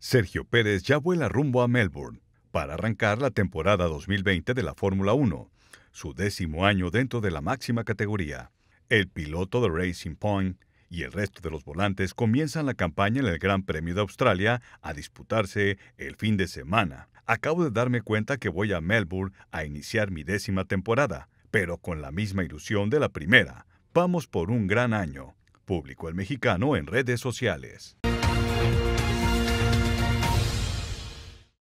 Sergio Pérez ya vuela rumbo a Melbourne para arrancar la temporada 2020 de la Fórmula 1, su décimo año dentro de la máxima categoría. El piloto de Racing Point y el resto de los volantes comienzan la campaña en el Gran Premio de Australia a disputarse el fin de semana. Acabo de darme cuenta que voy a Melbourne a iniciar mi décima temporada, pero con la misma ilusión de la primera. Vamos por un gran año, publicó el mexicano en redes sociales.